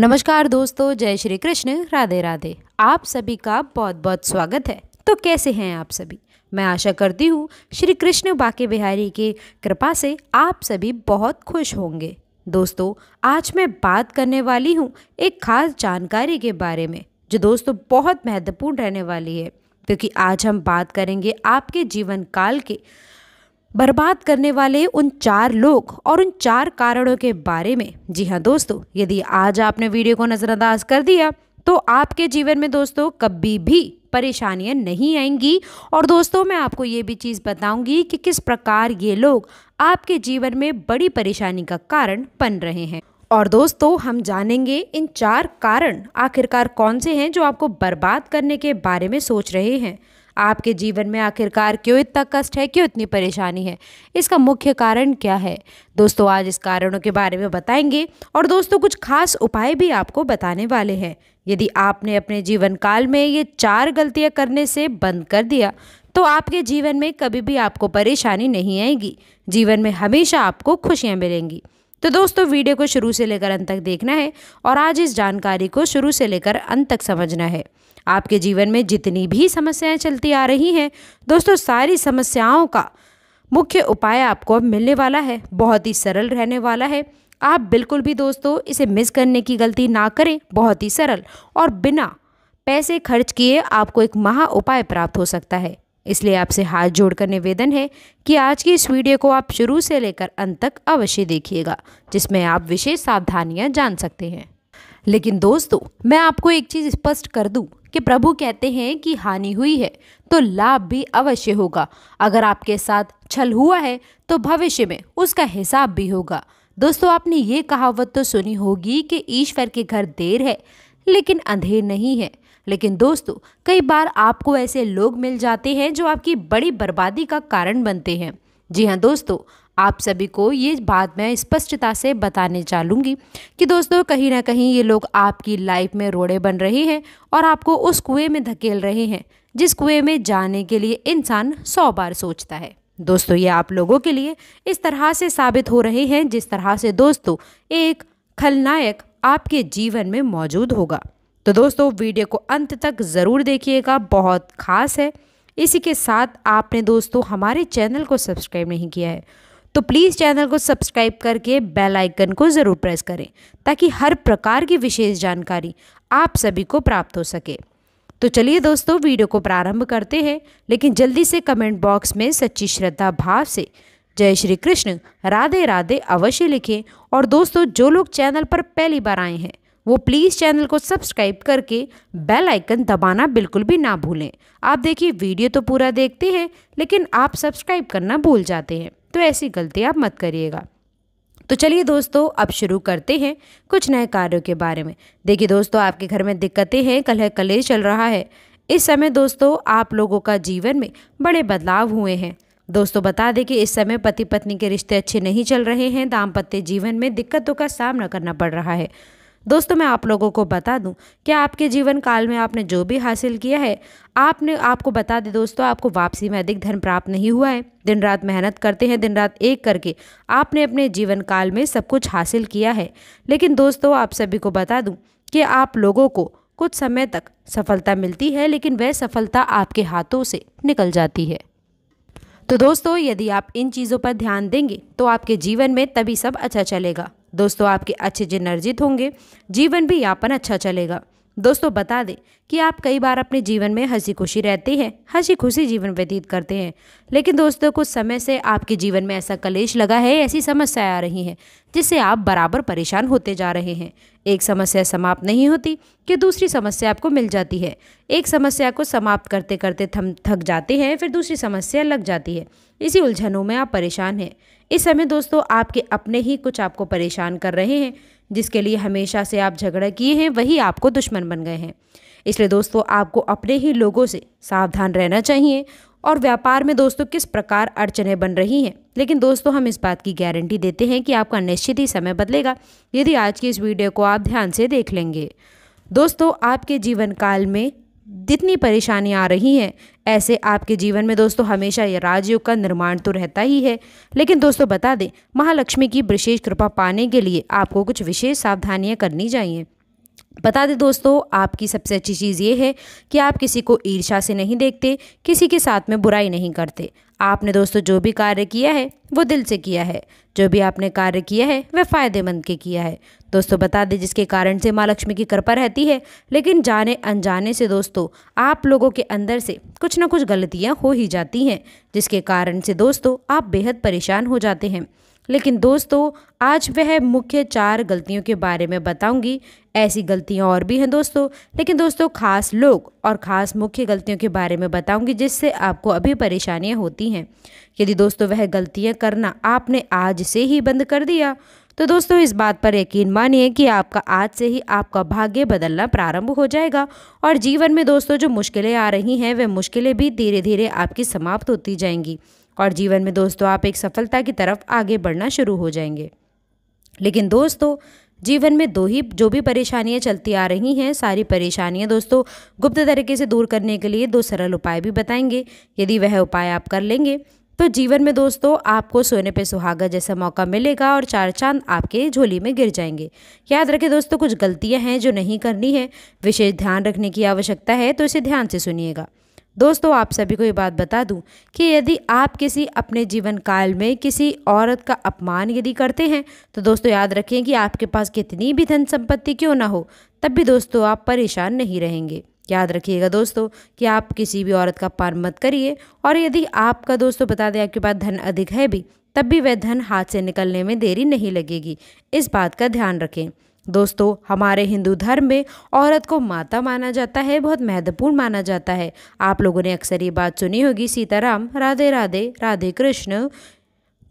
नमस्कार दोस्तों जय श्री कृष्ण राधे राधे आप सभी का बहुत बहुत स्वागत है तो कैसे हैं आप सभी मैं आशा करती हूँ श्री कृष्ण बाके बिहारी के कृपा से आप सभी बहुत खुश होंगे दोस्तों आज मैं बात करने वाली हूँ एक खास जानकारी के बारे में जो दोस्तों बहुत महत्वपूर्ण रहने वाली है क्योंकि आज हम बात करेंगे आपके जीवन काल के बर्बाद करने वाले उन चार लोग और उन चार कारणों के बारे में जी हाँ दोस्तों यदि आज आपने वीडियो को नज़रअंदाज कर दिया तो आपके जीवन में दोस्तों कभी भी परेशानियां नहीं आएंगी और दोस्तों मैं आपको ये भी चीज़ बताऊंगी कि किस प्रकार ये लोग आपके जीवन में बड़ी परेशानी का कारण बन रहे हैं और दोस्तों हम जानेंगे इन चार कारण आखिरकार कौन से हैं जो आपको बर्बाद करने के बारे में सोच रहे हैं आपके जीवन में आखिरकार क्यों इतना कष्ट है क्यों इतनी परेशानी है इसका मुख्य कारण क्या है दोस्तों आज इस कारणों के बारे में बताएंगे और दोस्तों कुछ खास उपाय भी आपको बताने वाले हैं यदि आपने अपने जीवन काल में ये चार गलतियाँ करने से बंद कर दिया तो आपके जीवन में कभी भी आपको परेशानी नहीं आएगी जीवन में हमेशा आपको खुशियाँ मिलेंगी तो दोस्तों वीडियो को शुरू से लेकर अंत तक देखना है और आज इस जानकारी को शुरू से लेकर अंत तक समझना है आपके जीवन में जितनी भी समस्याएं चलती आ रही हैं दोस्तों सारी समस्याओं का मुख्य उपाय आपको अब मिलने वाला है बहुत ही सरल रहने वाला है आप बिल्कुल भी दोस्तों इसे मिस करने की गलती ना करें बहुत ही सरल और बिना पैसे खर्च किए आपको एक महा उपाय प्राप्त हो सकता है इसलिए आपसे हाथ जोड़कर निवेदन है कि आज की इस वीडियो को आप शुरू से लेकर अंत तक अवश्य देखिएगा जिसमें आप विशेष सावधानियां जान सकते हैं लेकिन दोस्तों मैं आपको एक चीज़ स्पष्ट कर दूं कि प्रभु कहते हैं कि हानि हुई है तो लाभ भी अवश्य होगा अगर आपके साथ छल हुआ है तो भविष्य में उसका हिसाब भी होगा दोस्तों आपने ये कहावत तो सुनी होगी कि ईश्वर के घर देर है लेकिन अंधेर नहीं है लेकिन दोस्तों कई बार आपको ऐसे लोग मिल जाते हैं जो आपकी बड़ी बर्बादी का कारण बनते हैं जी हाँ दोस्तों आप सभी को ये बात मैं स्पष्टता से बताने चालूंगी कि दोस्तों कहीं ना कहीं ये लोग आपकी लाइफ में रोड़े बन रहे हैं और आपको उस कुएं में धकेल रहे हैं जिस कुएं में जाने के लिए इंसान सौ बार सोचता है दोस्तों ये आप लोगों के लिए इस तरह से साबित हो रहे हैं जिस तरह से दोस्तों एक खलनायक आपके जीवन में मौजूद होगा तो दोस्तों वीडियो को अंत तक ज़रूर देखिएगा बहुत खास है इसी के साथ आपने दोस्तों हमारे चैनल को सब्सक्राइब नहीं किया है तो प्लीज़ चैनल को सब्सक्राइब करके बेल आइकन को ज़रूर प्रेस करें ताकि हर प्रकार की विशेष जानकारी आप सभी को प्राप्त हो सके तो चलिए दोस्तों वीडियो को प्रारंभ करते हैं लेकिन जल्दी से कमेंट बॉक्स में सच्ची श्रद्धा भाव से जय श्री कृष्ण राधे राधे अवश्य लिखें और दोस्तों जो लोग चैनल पर पहली बार आए हैं वो प्लीज़ चैनल को सब्सक्राइब करके बेल आइकन दबाना बिल्कुल भी ना भूलें आप देखिए वीडियो तो पूरा देखते हैं लेकिन आप सब्सक्राइब करना भूल जाते हैं तो ऐसी गलती आप मत करिएगा तो चलिए दोस्तों अब शुरू करते हैं कुछ नए कार्यों के बारे में देखिए दोस्तों आपके घर में दिक्कतें हैं कलह कलेश चल रहा है इस समय दोस्तों आप लोगों का जीवन में बड़े बदलाव हुए हैं दोस्तों बता दें कि इस समय पति पत्नी के रिश्ते अच्छे नहीं चल रहे हैं दाम्पत्य जीवन में दिक्कतों का सामना करना पड़ रहा है दोस्तों मैं आप लोगों को बता दूं कि आपके जीवन काल में आपने जो भी हासिल किया है आपने आपको बता दें दोस्तों आपको वापसी में अधिक धन प्राप्त नहीं हुआ है दिन रात मेहनत करते हैं दिन रात एक करके आपने अपने जीवन काल में सब कुछ हासिल किया है लेकिन दोस्तों आप सभी को बता दूँ कि आप लोगों को कुछ समय तक सफलता मिलती है लेकिन वह सफलता आपके हाथों से निकल जाती है तो दोस्तों यदि आप इन चीज़ों पर ध्यान देंगे तो आपके जीवन में तभी सब अच्छा चलेगा दोस्तों आपके अच्छे जिन अर्जित होंगे जीवन भी यापन अच्छा चलेगा दोस्तों बता दें कि आप कई बार अपने जीवन में हंसी खुशी रहते हैं हंसी खुशी जीवन व्यतीत करते हैं लेकिन दोस्तों कुछ समय से आपके जीवन में ऐसा कलेश लगा है ऐसी समस्याएं आ रही हैं जिससे आप बराबर परेशान होते जा रहे हैं एक समस्या समाप्त नहीं होती कि दूसरी समस्या आपको मिल जाती है एक समस्या को समाप्त करते करते थम थक जाते हैं फिर दूसरी समस्या लग जाती है इसी उलझनों में आप परेशान हैं इस समय दोस्तों आपके अपने ही कुछ आपको परेशान कर रहे हैं जिसके लिए हमेशा से आप झगड़ा किए हैं वही आपको दुश्मन बन गए हैं इसलिए दोस्तों आपको अपने ही लोगों से सावधान रहना चाहिए और व्यापार में दोस्तों किस प्रकार अड़चने बन रही हैं लेकिन दोस्तों हम इस बात की गारंटी देते हैं कि आपका निश्चित ही समय बदलेगा यदि आज की इस वीडियो को आप ध्यान से देख लेंगे दोस्तों आपके जीवन काल में जितनी परेशानी आ रही हैं ऐसे आपके जीवन में दोस्तों हमेशा ये राजयोग का निर्माण तो रहता ही है लेकिन दोस्तों बता दें महालक्ष्मी की विशेष कृपा पाने के लिए आपको कुछ विशेष सावधानियाँ करनी चाहिए बता दें दोस्तों आपकी सबसे अच्छी चीज़ ये है कि आप किसी को ईर्षा से नहीं देखते किसी के साथ में बुराई नहीं करते आपने दोस्तों जो भी कार्य किया है वो दिल से किया है जो भी आपने कार्य किया है वह फ़ायदेमंद के किया है दोस्तों बता दें जिसके कारण से माँ लक्ष्मी की कृपा रहती है लेकिन जाने अनजाने से दोस्तों आप लोगों के अंदर से कुछ ना कुछ गलतियाँ हो ही जाती हैं जिसके कारण से दोस्तों आप बेहद परेशान हो जाते हैं लेकिन दोस्तों आज वह मुख्य चार गलतियों के बारे में बताऊंगी ऐसी गलतियां और भी हैं दोस्तों लेकिन दोस्तों खास लोग और ख़ास मुख्य गलतियों के बारे में बताऊंगी जिससे आपको अभी परेशानियां होती हैं यदि दोस्तों वह गलतियां करना आपने आज से ही बंद कर दिया तो दोस्तों इस बात पर यकीन मानिए कि आपका आज से ही आपका भाग्य बदलना प्रारंभ हो जाएगा और जीवन में दोस्तों जो मुश्किलें आ रही हैं वह मुश्किलें भी धीरे धीरे आपकी समाप्त होती जाएंगी और जीवन में दोस्तों आप एक सफलता की तरफ आगे बढ़ना शुरू हो जाएंगे लेकिन दोस्तों जीवन में दो ही जो भी परेशानियां चलती आ रही हैं सारी परेशानियां दोस्तों गुप्त तरीके से दूर करने के लिए दो सरल उपाय भी बताएंगे यदि वह उपाय आप कर लेंगे तो जीवन में दोस्तों आपको सोने पे सुहागा जैसा मौका मिलेगा और चार चांद आपके झोली में गिर जाएंगे याद रखें दोस्तों कुछ गलतियां हैं जो नहीं करनी है विशेष ध्यान रखने की आवश्यकता है तो इसे ध्यान से सुनिएगा दोस्तों आप सभी को ये बात बता दूं कि यदि आप किसी अपने जीवन काल में किसी औरत का अपमान यदि करते हैं तो दोस्तों याद रखें कि आपके पास कितनी भी धन संपत्ति क्यों ना हो तब भी दोस्तों आप परेशान नहीं रहेंगे याद रखिएगा दोस्तों कि आप किसी भी औरत का पार मत करिए और यदि आपका दोस्तों बता दें आपके पास धन अधिक है भी तब भी वह धन हाथ से निकलने में देरी नहीं लगेगी इस बात का ध्यान रखें दोस्तों हमारे हिंदू धर्म में औरत को माता माना जाता है बहुत महत्वपूर्ण माना जाता है आप लोगों ने अक्सर ये बात सुनी होगी सीताराम राधे राधे राधे कृष्ण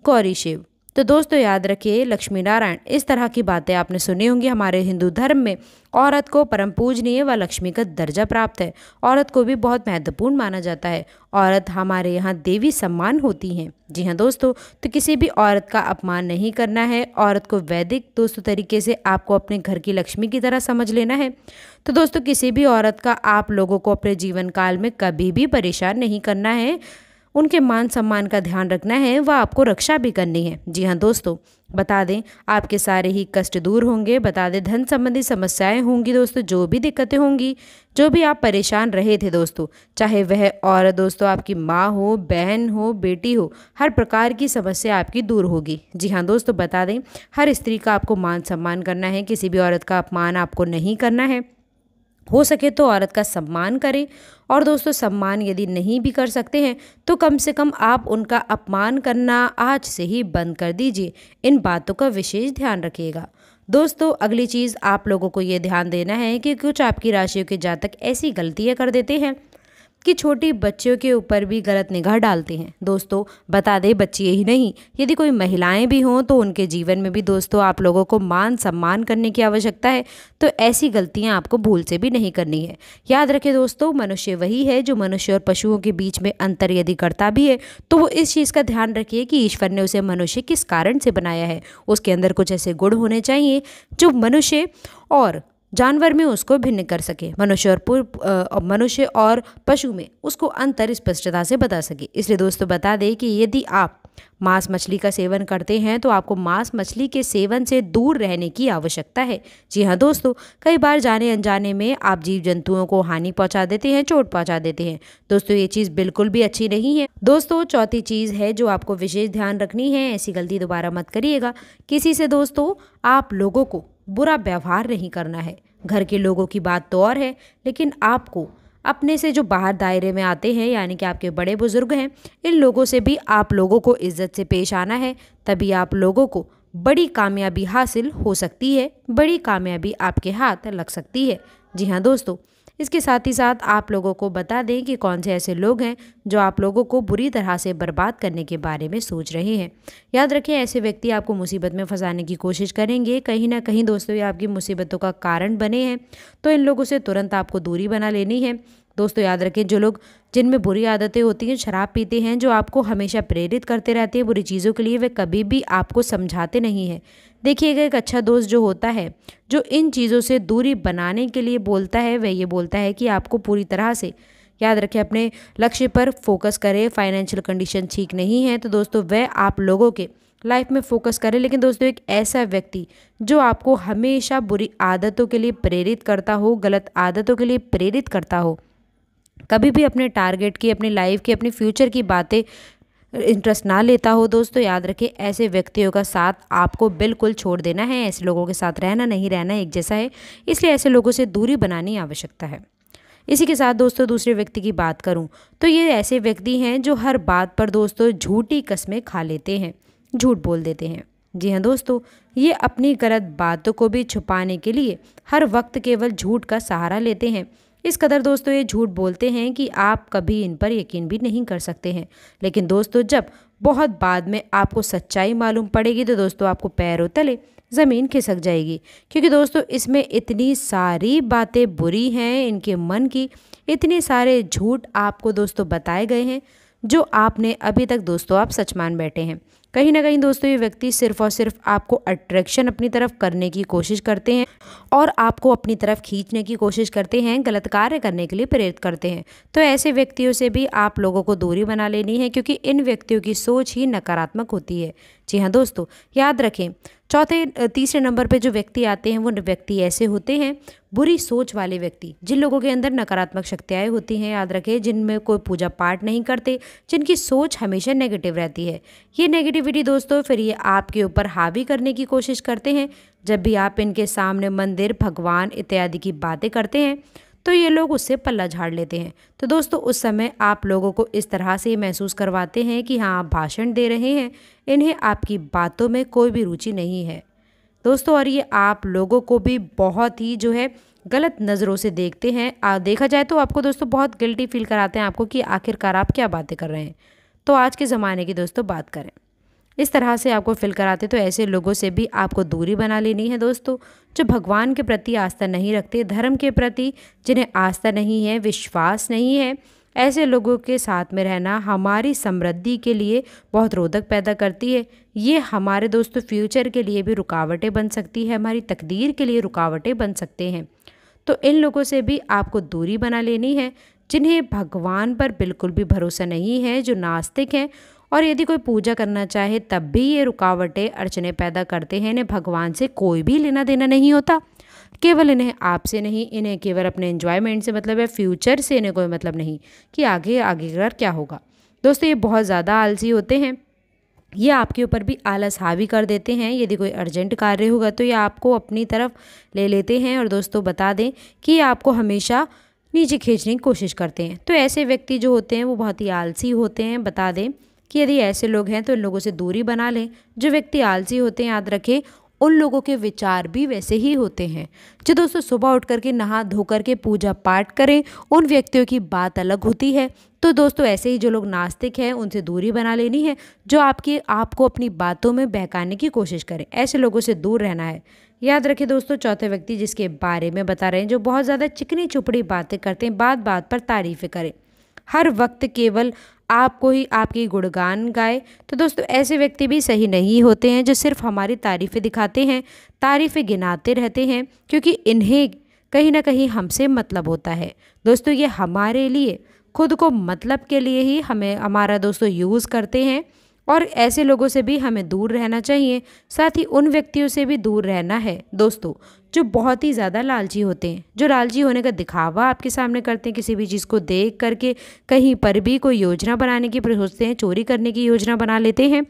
गौरी शिव तो दोस्तों याद रखिए लक्ष्मी नारायण इस तरह की बातें आपने सुनी होंगी हमारे हिंदू धर्म में औरत को परम पूजनीय व लक्ष्मी का दर्जा प्राप्त है औरत को भी बहुत महत्वपूर्ण माना जाता है औरत हमारे यहाँ देवी सम्मान होती हैं जी हाँ दोस्तों तो किसी भी औरत का अपमान नहीं करना है औरत को वैदिक दोस्तों तरीके से आपको अपने घर की लक्ष्मी की तरह समझ लेना है तो दोस्तों किसी भी औरत का आप लोगों को अपने जीवन काल में कभी भी परेशान नहीं करना है उनके मान सम्मान का ध्यान रखना है व आपको रक्षा भी करनी है जी हाँ दोस्तों बता दें आपके सारे ही कष्ट दूर होंगे बता दें धन संबंधी समस्याएं होंगी दोस्तों जो भी दिक्कतें होंगी जो भी आप परेशान रहे थे दोस्तों चाहे वह और दोस्तों आपकी माँ हो बहन हो बेटी हो हर प्रकार की समस्या आपकी दूर होगी जी हाँ दोस्तों बता दें हर स्त्री का आपको मान सम्मान करना है किसी भी औरत का अपमान आपको नहीं करना है हो सके तो औरत का सम्मान करें और दोस्तों सम्मान यदि नहीं भी कर सकते हैं तो कम से कम आप उनका अपमान करना आज से ही बंद कर दीजिए इन बातों का विशेष ध्यान रखिएगा दोस्तों अगली चीज़ आप लोगों को ये ध्यान देना है कि कुछ आपकी राशियों के जातक ऐसी गलतियाँ कर देते हैं कि छोटे बच्चों के ऊपर भी गलत निगाह डालते हैं दोस्तों बता दें बच्चे ही नहीं यदि कोई महिलाएं भी हों तो उनके जीवन में भी दोस्तों आप लोगों को मान सम्मान करने की आवश्यकता है तो ऐसी गलतियां आपको भूल से भी नहीं करनी है याद रखें दोस्तों मनुष्य वही है जो मनुष्य और पशुओं के बीच में अंतर यदि करता भी है तो वो इस चीज़ का ध्यान रखिए कि ईश्वर ने उसे मनुष्य किस कारण से बनाया है उसके अंदर कुछ ऐसे गुण होने चाहिए जो मनुष्य और जानवर में उसको भिन्न कर सके मनुष्य और पूर्व मनुष्य और पशु में उसको अंतर स्पष्टता से बता सके इसलिए दोस्तों बता दें कि यदि आप मांस मछली का सेवन करते हैं तो आपको मांस मछली के सेवन से दूर रहने की आवश्यकता है जी हाँ दोस्तों कई बार जाने अनजाने में आप जीव जंतुओं को हानि पहुंचा देते हैं चोट पहुंचा देते हैं दोस्तों ये चीज़ बिल्कुल भी अच्छी नहीं है दोस्तों चौथी चीज़ है जो आपको विशेष ध्यान रखनी है ऐसी गलती दोबारा मत करिएगा किसी से दोस्तों आप लोगों को बुरा व्यवहार नहीं करना है घर के लोगों की बात तो और है लेकिन आपको अपने से जो बाहर दायरे में आते हैं यानी कि आपके बड़े बुजुर्ग हैं इन लोगों से भी आप लोगों को इज्जत से पेश आना है तभी आप लोगों को बड़ी कामयाबी हासिल हो सकती है बड़ी कामयाबी आपके हाथ लग सकती है जी हाँ दोस्तों इसके साथ ही साथ आप लोगों को बता दें कि कौन से ऐसे लोग हैं जो आप लोगों को बुरी तरह से बर्बाद करने के बारे में सोच रहे हैं याद रखें ऐसे व्यक्ति आपको मुसीबत में फंसाने की कोशिश करेंगे कहीं ना कहीं दोस्तों ये आपकी मुसीबतों का कारण बने हैं तो इन लोगों से तुरंत आपको दूरी बना लेनी है दोस्तों याद रखें जो लोग जिनमें बुरी आदतें होती हैं शराब पीते हैं जो आपको हमेशा प्रेरित करते रहते हैं बुरी चीज़ों के लिए वे कभी भी आपको समझाते नहीं हैं देखिएगा एक अच्छा दोस्त जो होता है जो इन चीज़ों से दूरी बनाने के लिए बोलता है वह ये बोलता है कि आपको पूरी तरह से याद रखें अपने लक्ष्य पर फोकस करें फाइनेंशियल कंडीशन ठीक नहीं है तो दोस्तों वह आप लोगों के लाइफ में फोकस करें लेकिन दोस्तों एक ऐसा व्यक्ति जो आपको हमेशा बुरी आदतों के लिए प्रेरित करता हो गलत आदतों के लिए प्रेरित करता हो कभी भी अपने टारगेट की अपनी लाइफ की अपने फ्यूचर की बातें इंटरेस्ट ना लेता हो दोस्तों याद रखें ऐसे व्यक्तियों का साथ आपको बिल्कुल छोड़ देना है ऐसे लोगों के साथ रहना नहीं रहना एक जैसा है इसलिए ऐसे लोगों से दूरी बनानी आवश्यकता है इसी के साथ दोस्तों दूसरे व्यक्ति की बात करूं तो ये ऐसे व्यक्ति हैं जो हर बात पर दोस्तों झूठी कस्में खा लेते हैं झूठ बोल देते हैं जी हाँ दोस्तों ये अपनी गलत बातों को भी छुपाने के लिए हर वक्त केवल झूठ का सहारा लेते हैं इस कदर दोस्तों ये झूठ बोलते हैं कि आप कभी इन पर यकीन भी नहीं कर सकते हैं लेकिन दोस्तों जब बहुत बाद में आपको सच्चाई मालूम पड़ेगी तो दोस्तों आपको पैरों तले ज़मीन खिसक जाएगी क्योंकि दोस्तों इसमें इतनी सारी बातें बुरी हैं इनके मन की इतने सारे झूठ आपको दोस्तों बताए गए हैं जो आपने अभी तक दोस्तों आप सच मान बैठे हैं कहीं ना कहीं दोस्तों ये व्यक्ति सिर्फ और सिर्फ आपको अट्रैक्शन अपनी तरफ करने की कोशिश करते हैं और आपको अपनी तरफ खींचने की कोशिश करते हैं गलत कार्य करने के लिए प्रेरित करते हैं तो ऐसे व्यक्तियों से भी आप लोगों को दूरी बना लेनी है क्योंकि इन व्यक्तियों की सोच ही नकारात्मक होती है जी हाँ दोस्तों याद रखें चौथे तीसरे नंबर पर जो व्यक्ति आते हैं वो व्यक्ति ऐसे होते हैं बुरी सोच वाले व्यक्ति जिन लोगों के अंदर नकारात्मक शक्तियाँ होती हैं याद रखें जिनमें कोई पूजा पाठ नहीं करते जिनकी सोच हमेशा नेगेटिव रहती है ये नेगेटिविटी दोस्तों फिर ये आपके ऊपर हावी करने की कोशिश करते हैं जब भी आप इनके सामने मंदिर भगवान इत्यादि की बातें करते हैं तो ये लोग उससे पल्ला झाड़ लेते हैं तो दोस्तों उस समय आप लोगों को इस तरह से महसूस करवाते हैं कि हाँ आप भाषण दे रहे हैं इन्हें आपकी बातों में कोई भी रुचि नहीं है दोस्तों और ये आप लोगों को भी बहुत ही जो है गलत नज़रों से देखते हैं आ, देखा जाए तो आपको दोस्तों बहुत गिल्टी फील कराते हैं आपको कि आखिरकार आप क्या बातें कर रहे हैं तो आज के ज़माने की दोस्तों बात करें इस तरह से आपको फील कराते तो ऐसे लोगों से भी आपको दूरी बना लेनी है दोस्तों जो भगवान के प्रति आस्था नहीं रखते धर्म के प्रति जिन्हें आस्था नहीं है विश्वास नहीं है ऐसे लोगों के साथ में रहना हमारी समृद्धि के लिए बहुत रोधक पैदा करती है ये हमारे दोस्तों फ्यूचर के लिए भी रुकावटें बन सकती है हमारी तकदीर के लिए रुकावटें बन सकते हैं तो इन लोगों से भी आपको दूरी बना लेनी है जिन्हें भगवान पर बिल्कुल भी भरोसा नहीं है जो नास्तिक हैं और यदि कोई पूजा करना चाहे तब भी ये रुकावटें अड़चने पैदा करते हैं इन्हें भगवान से कोई भी लेना देना नहीं होता केवल इन्हें आपसे नहीं इन्हें केवल अपने इन्जॉयमेंट से मतलब है फ्यूचर से इन्हें कोई मतलब नहीं कि आगे आगे कर क्या होगा दोस्तों ये बहुत ज़्यादा आलसी होते हैं ये आपके ऊपर भी आलस हावी कर देते हैं यदि कोई अर्जेंट कार्य होगा तो ये आपको अपनी तरफ ले लेते हैं और दोस्तों बता दें कि ये आपको हमेशा नीचे खींचने की कोशिश करते हैं तो ऐसे व्यक्ति जो होते हैं वो बहुत ही आलसी होते हैं बता दें कि यदि ऐसे लोग हैं तो इन लोगों से दूरी बना लें जो व्यक्ति आलसी होते हैं याद रखें उन लोगों के विचार भी वैसे ही होते हैं जो दोस्तों सुबह उठ करके नहा धोकर के पूजा पाठ करें उन व्यक्तियों की बात अलग होती है तो दोस्तों ऐसे ही जो लोग नास्तिक हैं उनसे दूरी बना लेनी है जो आपकी आपको अपनी बातों में बहकाने की कोशिश करें ऐसे लोगों से दूर रहना है याद रखें दोस्तों चौथे व्यक्ति जिसके बारे में बता रहे हैं जो बहुत ज़्यादा चिकनी चुपड़ी बातें करते हैं बात बात पर तारीफ़ करें हर वक्त केवल आपको ही आपकी गुणगान गाए तो दोस्तों ऐसे व्यक्ति भी सही नहीं होते हैं जो सिर्फ हमारी तारीफ़ें दिखाते हैं तारीफ़ें गिनाते रहते हैं क्योंकि इन्हें कहीं ना कहीं हमसे मतलब होता है दोस्तों ये हमारे लिए खुद को मतलब के लिए ही हमें हमारा दोस्तों यूज़ करते हैं और ऐसे लोगों से भी हमें दूर रहना चाहिए साथ ही उन व्यक्तियों से भी दूर रहना है दोस्तों जो बहुत ही ज़्यादा लालची होते हैं जो लालची होने का दिखावा आपके सामने करते हैं किसी भी चीज़ को देख करके कहीं पर भी कोई योजना बनाने की सोचते हैं चोरी करने की योजना बना लेते हैं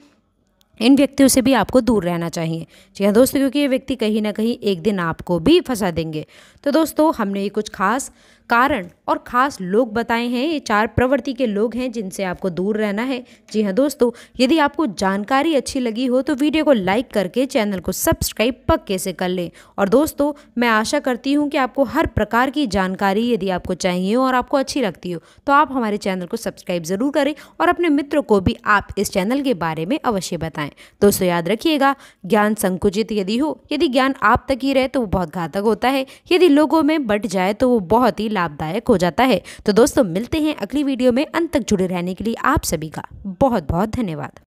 इन व्यक्तियों से भी आपको दूर रहना चाहिए जी हाँ दोस्तों क्योंकि ये व्यक्ति कहीं ना कहीं एक दिन आपको भी फंसा देंगे तो दोस्तों हमने ये कुछ खास कारण और ख़ास लोग बताए हैं ये चार प्रवृत्ति के लोग हैं जिनसे आपको दूर रहना है जी हाँ दोस्तों यदि आपको जानकारी अच्छी लगी हो तो वीडियो को लाइक करके चैनल को सब्सक्राइब पक्के से कर लें और दोस्तों मैं आशा करती हूँ कि आपको हर प्रकार की जानकारी यदि आपको चाहिए हो और आपको अच्छी लगती हो तो आप हमारे चैनल को सब्सक्राइब ज़रूर करें और अपने मित्रों को भी आप इस चैनल के बारे में अवश्य बताएं दोस्तों याद रखिएगा ज्ञान संकुचित यदि हो यदि ज्ञान आप तक ही रहे तो वो बहुत घातक होता है यदि लोगों में बट जाए तो वो बहुत ही लाभदायक हो जाता है तो दोस्तों मिलते हैं अगली वीडियो में अंत तक जुड़े रहने के लिए आप सभी का बहुत बहुत धन्यवाद